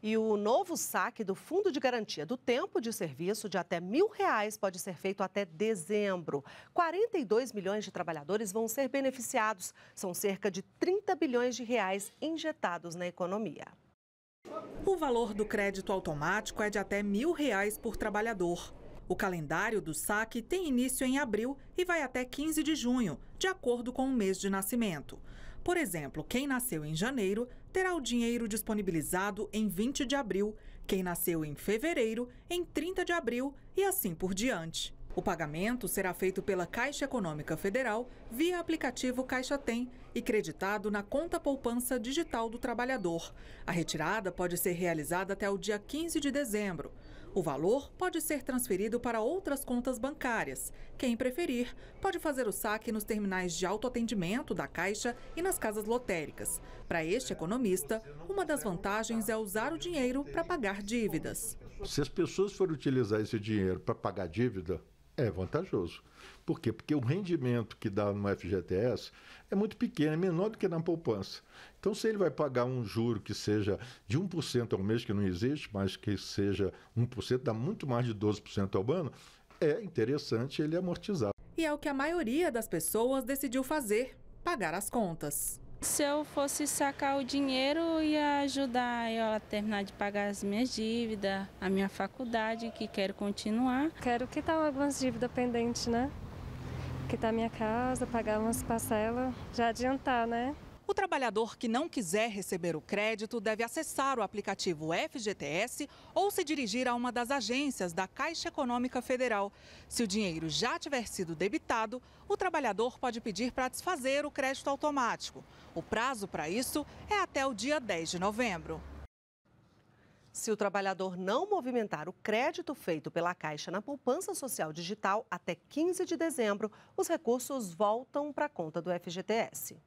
E o novo saque do Fundo de Garantia do Tempo de Serviço de até mil reais pode ser feito até dezembro. 42 milhões de trabalhadores vão ser beneficiados. São cerca de 30 bilhões de reais injetados na economia. O valor do crédito automático é de até mil reais por trabalhador. O calendário do saque tem início em abril e vai até 15 de junho, de acordo com o mês de nascimento. Por exemplo, quem nasceu em janeiro terá o dinheiro disponibilizado em 20 de abril, quem nasceu em fevereiro, em 30 de abril e assim por diante. O pagamento será feito pela Caixa Econômica Federal via aplicativo Caixa Tem e creditado na conta poupança digital do trabalhador. A retirada pode ser realizada até o dia 15 de dezembro. O valor pode ser transferido para outras contas bancárias. Quem preferir, pode fazer o saque nos terminais de autoatendimento da Caixa e nas casas lotéricas. Para este economista, uma das vantagens é usar o dinheiro para pagar dívidas. Se as pessoas forem utilizar esse dinheiro para pagar dívida, é vantajoso. Por quê? Porque o rendimento que dá no FGTS é muito pequeno, é menor do que na poupança. Então, se ele vai pagar um juro que seja de 1% ao mês, que não existe, mas que seja 1%, dá muito mais de 12% ao ano, é interessante ele amortizar. E é o que a maioria das pessoas decidiu fazer: pagar as contas. Se eu fosse sacar o dinheiro, ia ajudar eu a terminar de pagar as minhas dívidas, a minha faculdade, que quero continuar. Quero que quitar algumas dívidas pendentes, né? Quitar tá minha casa, pagar umas parcelas, já adiantar, né? O trabalhador que não quiser receber o crédito deve acessar o aplicativo FGTS ou se dirigir a uma das agências da Caixa Econômica Federal. Se o dinheiro já tiver sido debitado, o trabalhador pode pedir para desfazer o crédito automático. O prazo para isso é até o dia 10 de novembro. Se o trabalhador não movimentar o crédito feito pela Caixa na poupança social digital até 15 de dezembro, os recursos voltam para a conta do FGTS.